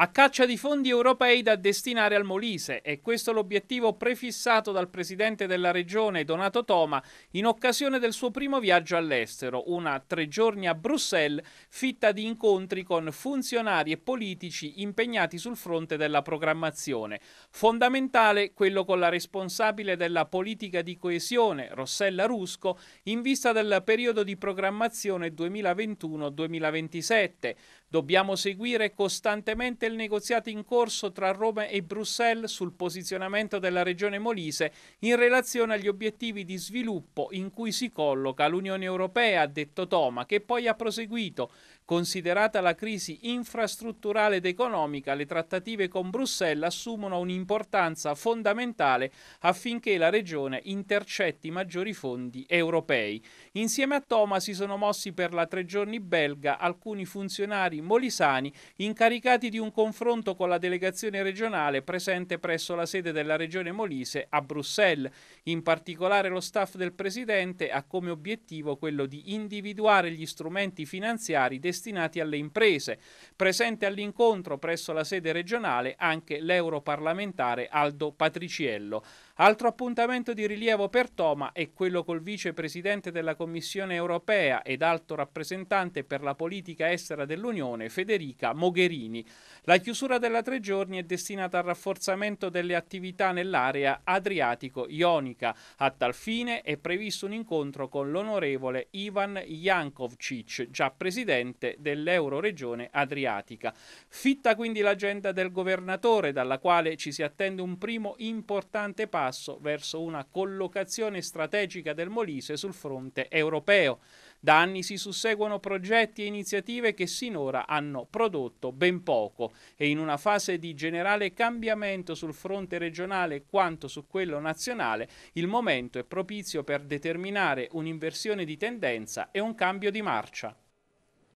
a caccia di fondi europei da destinare al Molise. È questo l'obiettivo prefissato dal presidente della regione Donato Toma in occasione del suo primo viaggio all'estero, una tre giorni a Bruxelles fitta di incontri con funzionari e politici impegnati sul fronte della programmazione. Fondamentale quello con la responsabile della politica di coesione, Rossella Rusco, in vista del periodo di programmazione 2021-2027. Dobbiamo seguire costantemente il negoziato in corso tra Roma e Bruxelles sul posizionamento della regione Molise in relazione agli obiettivi di sviluppo in cui si colloca l'Unione Europea, ha detto Toma, che poi ha proseguito. Considerata la crisi infrastrutturale ed economica, le trattative con Bruxelles assumono un'importanza fondamentale affinché la regione intercetti maggiori fondi europei. Insieme a Toma si sono mossi per la tre giorni belga alcuni funzionari molisani incaricati di un confronto con la delegazione regionale presente presso la sede della Regione Molise a Bruxelles. In particolare lo staff del Presidente ha come obiettivo quello di individuare gli strumenti finanziari destinati alle imprese. Presente all'incontro presso la sede regionale anche l'europarlamentare Aldo Patriciello. Altro appuntamento di rilievo per Toma è quello col vicepresidente della Commissione europea ed alto rappresentante per la politica estera dell'Unione Federica Mogherini. La chiusura della tre giorni è destinata al rafforzamento delle attività nell'area adriatico-ionica. A tal fine è previsto un incontro con l'onorevole Ivan Jankovcic, già presidente dell'Euroregione Adriatica. Fitta quindi l'agenda del governatore, dalla quale ci si attende un primo importante passo verso una collocazione strategica del Molise sul fronte europeo. Da anni si susseguono progetti e iniziative che sinora hanno prodotto ben poco e in una fase di generale cambiamento sul fronte regionale quanto su quello nazionale, il momento è propizio per determinare un'inversione di tendenza e un cambio di marcia.